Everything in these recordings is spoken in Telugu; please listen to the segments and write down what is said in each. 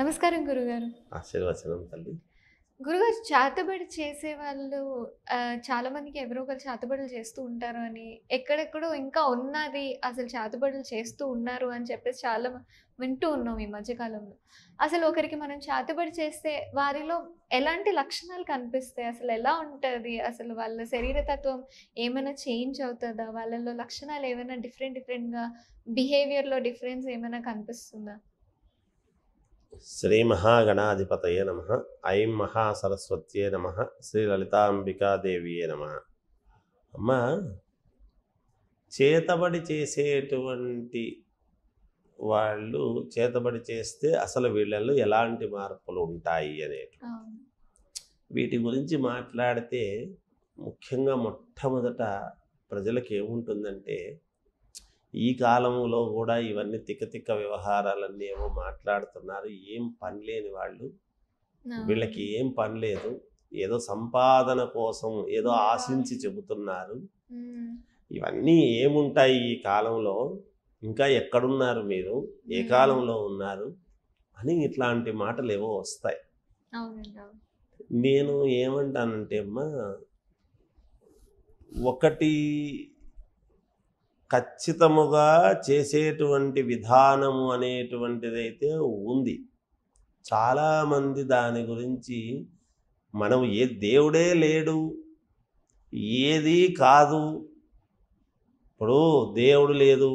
నమస్కారం గురుగారు ఆశీర్వచనం తల్లి గురుగారు చేతబడి చేసే వాళ్ళు చాలా మందికి ఎవరో ఒకరు చేతబడులు చేస్తూ ఉంటారు అని ఎక్కడెక్కడో ఇంకా ఉన్నది అసలు చేతబడులు చేస్తూ ఉన్నారు అని చెప్పేసి చాలా వింటూ ఉన్నాం ఈ మధ్యకాలంలో అసలు ఒకరికి మనం చేతబడి చేస్తే వారిలో ఎలాంటి లక్షణాలు కనిపిస్తాయి అసలు ఎలా ఉంటుంది అసలు వాళ్ళ శరీరతత్వం ఏమైనా చేంజ్ అవుతుందా వాళ్ళలో లక్షణాలు ఏమైనా డిఫరెంట్ డిఫరెంట్గా బిహేవియర్లో డిఫరెన్స్ ఏమైనా కనిపిస్తుందా శ్రీ మహాగణాధిపతయే నమ ఐం మహాసరస్వత్యే నమ శ్రీ లలితాంబికాదేవియే నమ అమ్మ చేతబడి చేసేటువంటి వాళ్ళు చేతబడి చేస్తే అసలు వీళ్ళల్లో ఎలాంటి మార్పులు ఉంటాయి అనేటు వీటి గురించి మాట్లాడితే ముఖ్యంగా మొట్టమొదట ప్రజలకు ఏముంటుందంటే ఈ కాలంలో కూడా ఇవన్నీ తిక్క తిక్క వ్యవహారాలన్నీ ఏమో మాట్లాడుతున్నారు ఏం పని లేని వాళ్ళు వీళ్ళకి ఏం పని లేదు ఏదో సంపాదన కోసం ఏదో ఆశించి చెబుతున్నారు ఇవన్నీ ఏముంటాయి ఈ కాలంలో ఇంకా ఎక్కడున్నారు మీరు ఏ కాలంలో ఉన్నారు అని ఇట్లాంటి మాటలు ఏవో వస్తాయి నేను ఏమంటానంటే అమ్మా ఒకటి ఖచ్చితముగా చేసేటువంటి విధానము అనేటువంటిదైతే ఉంది చాలామంది దాని గురించి మనం ఏ దేవుడే లేడు ఏది కాదు ఇప్పుడు దేవుడు లేదు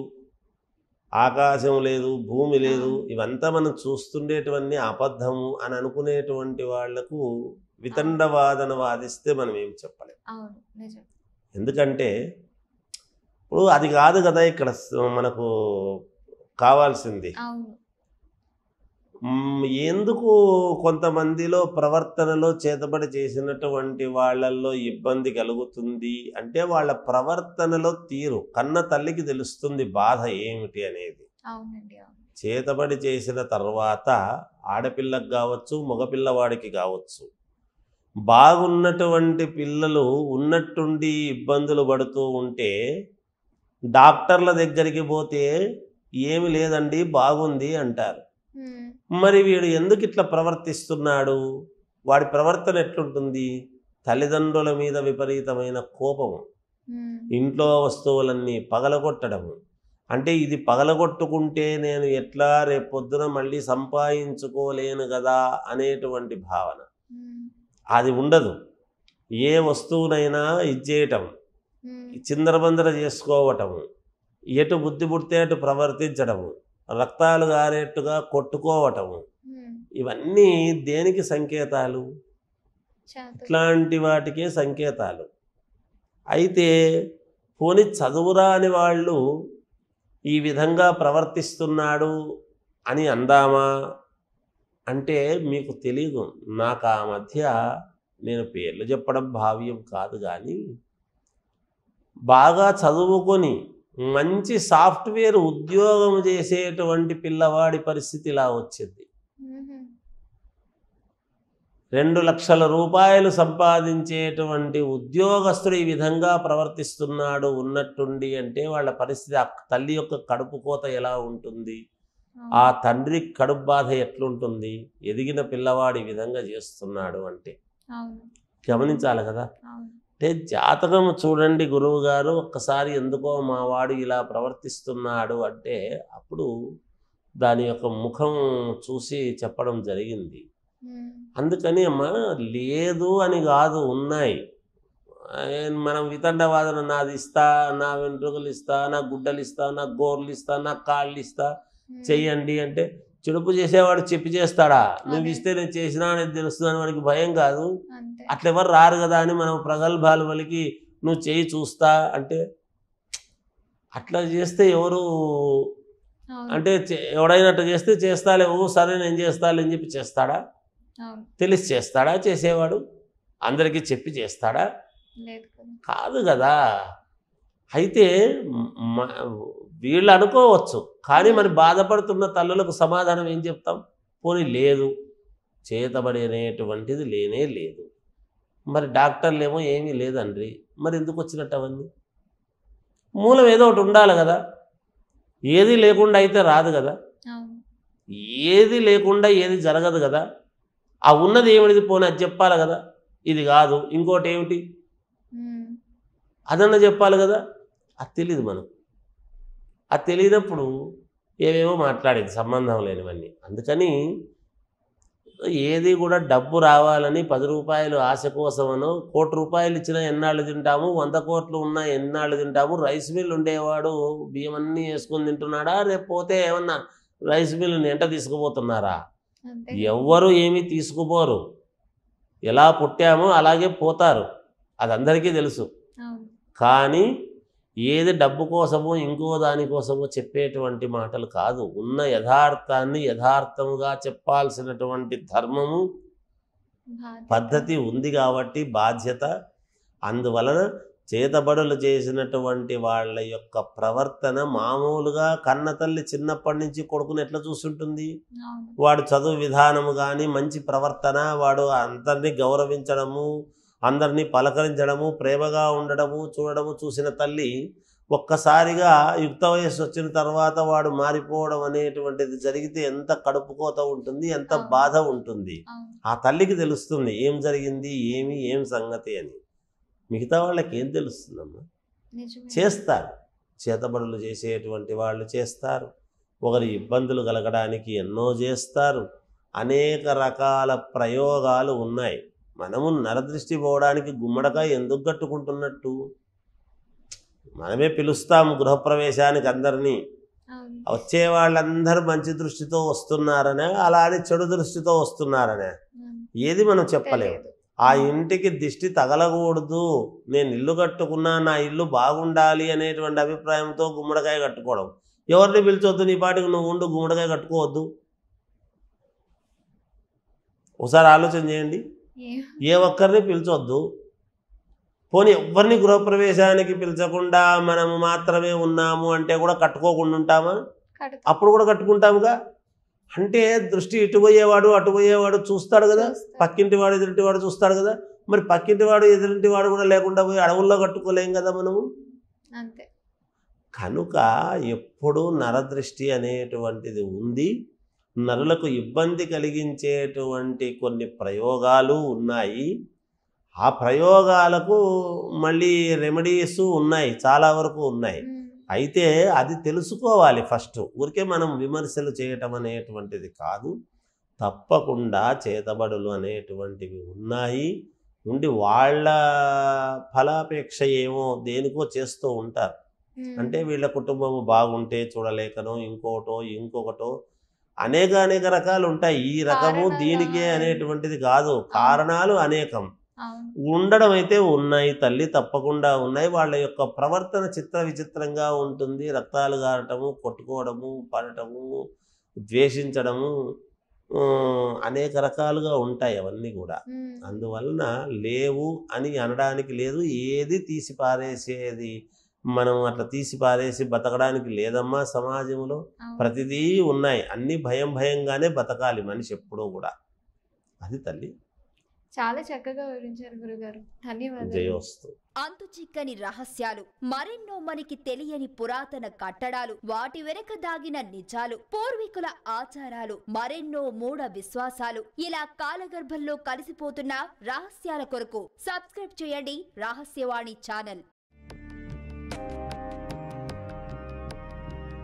ఆకాశం లేదు భూమి లేదు ఇవంతా మనం చూస్తుండేటువన్నీ అబద్ధము అని అనుకునేటువంటి వాళ్లకు వితండవాదన వాదిస్తే మనం ఏమి చెప్పలేము ఎందుకంటే ఇప్పుడు అది కాదు కదా ఇక్కడ మనకు కావాల్సింది ఎందుకు కొంతమందిలో ప్రవర్తనలో చేతబడి చేసినటువంటి వాళ్ళల్లో ఇబ్బంది కలుగుతుంది అంటే వాళ్ళ ప్రవర్తనలో తీరు కన్న తల్లికి తెలుస్తుంది బాధ ఏమిటి అనేది చేతబడి చేసిన తర్వాత ఆడపిల్లకు కావచ్చు మగపిల్లవాడికి కావచ్చు బాగున్నటువంటి పిల్లలు ఉన్నట్టుండి ఇబ్బందులు పడుతూ ఉంటే డాక్టర్ల దగ్గరికి పోతే ఏమి లేదండి బాగుంది అంటారు మరి వీడు ఎందుకు ఇట్లా ప్రవర్తిస్తున్నాడు వాడి ప్రవర్తన ఎట్లుంటుంది తల్లిదండ్రుల మీద విపరీతమైన కోపము ఇంట్లో వస్తువులన్నీ పగలగొట్టడము అంటే ఇది పగలగొట్టుకుంటే నేను ఎట్లా రేపొద్దున మళ్ళీ సంపాదించుకోలేను కదా అనేటువంటి భావన అది ఉండదు ఏ వస్తువునైనా ఇచ్చేయటం చిందరబందర చేసుకోవటము ఎటు బుద్ధి పుడితే అటు ప్రవర్తించడము రక్తాలు గారేట్టుగా కొట్టుకోవటము ఇవన్నీ దేనికి సంకేతాలు ఇట్లాంటి వాటికే సంకేతాలు అయితే పోని చదువురాని వాళ్ళు ఈ విధంగా ప్రవర్తిస్తున్నాడు అని అందామా అంటే మీకు తెలియదు నాకు ఆ మధ్య నేను పేర్లు చెప్పడం భావ్యం కాదు కానీ బాగా చదువుకొని మంచి సాఫ్ట్వేర్ ఉద్యోగం చేసేటువంటి పిల్లవాడి పరిస్థితి ఇలా వచ్చింది రెండు లక్షల రూపాయలు సంపాదించేటువంటి ఉద్యోగస్తుడు ఈ విధంగా ప్రవర్తిస్తున్నాడు ఉన్నట్టుండి అంటే వాళ్ళ పరిస్థితి ఆ తల్లి యొక్క కడుపు కోత ఎలా ఉంటుంది ఆ తండ్రి కడుపు బాధ ఎట్లుంటుంది ఎదిగిన పిల్లవాడు ఈ విధంగా చేస్తున్నాడు అంటే గమనించాలి కదా అంటే జాతకం చూడండి గురువు గారు ఒక్కసారి ఎందుకో మా వాడు ఇలా ప్రవర్తిస్తున్నాడు అంటే అప్పుడు దాని యొక్క ముఖం చూసి చెప్పడం జరిగింది అందుకని అమ్మ లేదు అని కాదు ఉన్నాయి మనం వితండవాదన నాది ఇస్తా నా వెంట్రుకలు ఇస్తా నా గుడ్డలు ఇస్తా నా గోర్లు ఇస్తా నా కాళ్ళు ఇస్తా చెయ్యండి అంటే చెడుపు చేసేవాడు చెప్పి చేస్తాడా నువ్వు ఇస్తే నేను చేసినా అనేది తెలుస్తుందని వాడికి భయం కాదు అట్లెవరు రారు కదా అని మనం ప్రగల్భాలు వలికి నువ్వు చేయి చూస్తా అంటే అట్లా చేస్తే ఎవరు అంటే ఎవడైనట్టు చేస్తే చేస్తా లేవు సరే నేను చేస్తాలని చెప్పి చేస్తాడా తెలిసి చేస్తాడా చేసేవాడు అందరికీ చెప్పి చేస్తాడా కాదు కదా అయితే వీళ్ళు అనుకోవచ్చు కానీ మరి బాధపడుతున్న తల్లులకు సమాధానం ఏం చెప్తాం పోనీ లేదు చేతబడి అనేటువంటిది లేనే లేదు మరి డాక్టర్లు ఏమో ఏమీ లేదండ్రి మరి ఎందుకు వచ్చినట్టు అవన్నీ మూలం ఏదో ఒకటి ఉండాలి కదా ఏది లేకుండా అయితే రాదు కదా ఏది లేకుండా ఏది జరగదు కదా ఆ ఉన్నది ఏమిటిది పోనీ అది చెప్పాలి కదా ఇది కాదు ఇంకోటి ఏమిటి అదన్న చెప్పాలి కదా అది తెలియదు మనం అది తెలియనప్పుడు ఏవేవో మాట్లాడేది సంబంధం లేనివన్నీ అందుకని ఏది కూడా డబ్బు రావాలని పది రూపాయలు ఆశ కోసమను కోటి రూపాయలు ఇచ్చినా ఎన్నాళ్ళు తింటాము వంద కోట్లు ఉన్నా ఎన్నాళ్ళు తింటాము రైస్ మిల్ ఉండేవాడు బియ్యం అన్నీ వేసుకొని తింటున్నాడా రేపు పోతే ఏమన్నా రైస్ మిల్ని ఎంట తీసుకుపోతున్నారా ఎవ్వరు ఏమీ తీసుకుపోరు ఎలా పుట్టామో అలాగే పోతారు అది అందరికీ తెలుసు కానీ ఏది డబ్బు కోసమో ఇంకో దానికోసమో చెప్పేటువంటి మాటలు కాదు ఉన్న యథార్థాన్ని యథార్థముగా చెప్పాల్సినటువంటి ధర్మము పద్ధతి ఉంది కాబట్టి బాధ్యత అందువలన చేతబడులు చేసినటువంటి వాళ్ళ యొక్క ప్రవర్తన మామూలుగా కన్న తల్లి చిన్నప్పటి నుంచి కొడుకుని ఎట్లా చూస్తుంటుంది వాడు చదువు విధానము కానీ మంచి ప్రవర్తన వాడు అందరినీ గౌరవించడము అందరినీ పలకరించడము ప్రేమగా ఉండడము చూడడము చూసిన తల్లి ఒక్కసారిగా యుక్త వయస్సు వచ్చిన తర్వాత వాడు మారిపోవడం అనేటువంటిది జరిగితే ఎంత కడుపుకోత ఉంటుంది ఎంత బాధ ఉంటుంది ఆ తల్లికి తెలుస్తుంది ఏం జరిగింది ఏమి ఏం సంగతి అని మిగతా వాళ్ళకి ఏం తెలుస్తుందమ్మా చేస్తారు చేతబడులు చేసేటువంటి వాళ్ళు చేస్తారు ఒకరి ఇబ్బందులు కలగడానికి ఎన్నో చేస్తారు అనేక రకాల ప్రయోగాలు ఉన్నాయి మనము నరదృష్టి పోవడానికి గుమ్మడకాయ ఎందుకు కట్టుకుంటున్నట్టు మనమే పిలుస్తాము గృహప్రవేశానికి అందరినీ వచ్చే వాళ్ళందరూ మంచి దృష్టితో వస్తున్నారనే అలానే చెడు దృష్టితో వస్తున్నారనే ఏది మనం చెప్పలేము ఆ ఇంటికి దిష్టి తగలకూడదు నేను ఇల్లు కట్టుకున్నా నా ఇల్లు బాగుండాలి అనేటువంటి అభిప్రాయంతో గుమ్మడికాయ కట్టుకోవడం ఎవరిని పిలిచొద్దు నీ పాటికి నువ్వు ఉండు గుమ్మడికాయ కట్టుకోవద్దు ఒకసారి ఆలోచన చేయండి ఏ ఒక్కరిని పిలిచొద్దు పోనీ ఎవరిని గృహప్రవేశానికి పిలిచకుండా మనము మాత్రమే ఉన్నాము అంటే కూడా కట్టుకోకుండా ఉంటామా అప్పుడు కూడా కట్టుకుంటాముగా అంటే దృష్టి ఇటుపోయేవాడు అటుపోయేవాడు చూస్తాడు కదా పక్కింటి వాడు ఎదురింటి వాడు చూస్తాడు కదా మరి పక్కింటి వాడు ఎదురింటి వాడు కూడా లేకుండా పోయి అడవుల్లో కట్టుకోలేం కదా మనము కనుక ఎప్పుడు నరదృష్టి అనేటువంటిది ఉంది నరులకు ఇబ్బంది కలిగించేటువంటి కొన్ని ప్రయోగాలు ఉన్నాయి ఆ ప్రయోగాలకు మళ్ళీ రెమెడీస్ ఉన్నాయి చాలా వరకు ఉన్నాయి అయితే అది తెలుసుకోవాలి ఫస్ట్ ఊరికే మనం విమర్శలు చేయటం అనేటువంటిది కాదు తప్పకుండా చేతబడులు అనేటువంటివి ఉన్నాయి ఉండి వాళ్ళ ఫలాపేక్ష ఏమో దేనికో చేస్తూ ఉంటారు అంటే వీళ్ళ కుటుంబం బాగుంటే చూడలేకనో ఇంకోటో ఇంకొకటో అనేక అనేక రకాలు ఉంటాయి ఈ రకము దీనికే అనేటువంటిది కాదు కారణాలు అనేకం ఉండడం అయితే ఉన్నాయి తల్లి తప్పకుండా ఉన్నాయి వాళ్ళ యొక్క ప్రవర్తన చిత్ర విచిత్రంగా ఉంటుంది రక్తాలు గారటము కొట్టుకోవడము పడటము ద్వేషించడము అనేక రకాలుగా ఉంటాయి అవన్నీ కూడా అందువలన లేవు అని అనడానికి లేదు ఏది తీసి పారేసేది మనం అట్లా తీసి పారేసి బతకడానికి లేదమ్మా సమాజంలో ప్రతిదీ ఉన్నాయి అన్ని భయం భయంగానే బతకాలి మనిషి ఎప్పుడూ కూడా అది తల్లి చాలా చక్కగా వివరించారు గురుగారు ధన్యవాదాలు అంతు చిక్కని రహస్యాలు మరెన్నో మనకి తెలియని పురాతన కట్టడాలు వాటి వెనక దాగిన నిజాలు పూర్వీకుల ఆచారాలు మరెన్నో మూఢ విశ్వాసాలు ఇలా కాలగర్భంలో కలిసిపోతున్న రహస్యాల కొరకు సబ్స్క్రైబ్ చేయండి రహస్యవాణి ఛానల్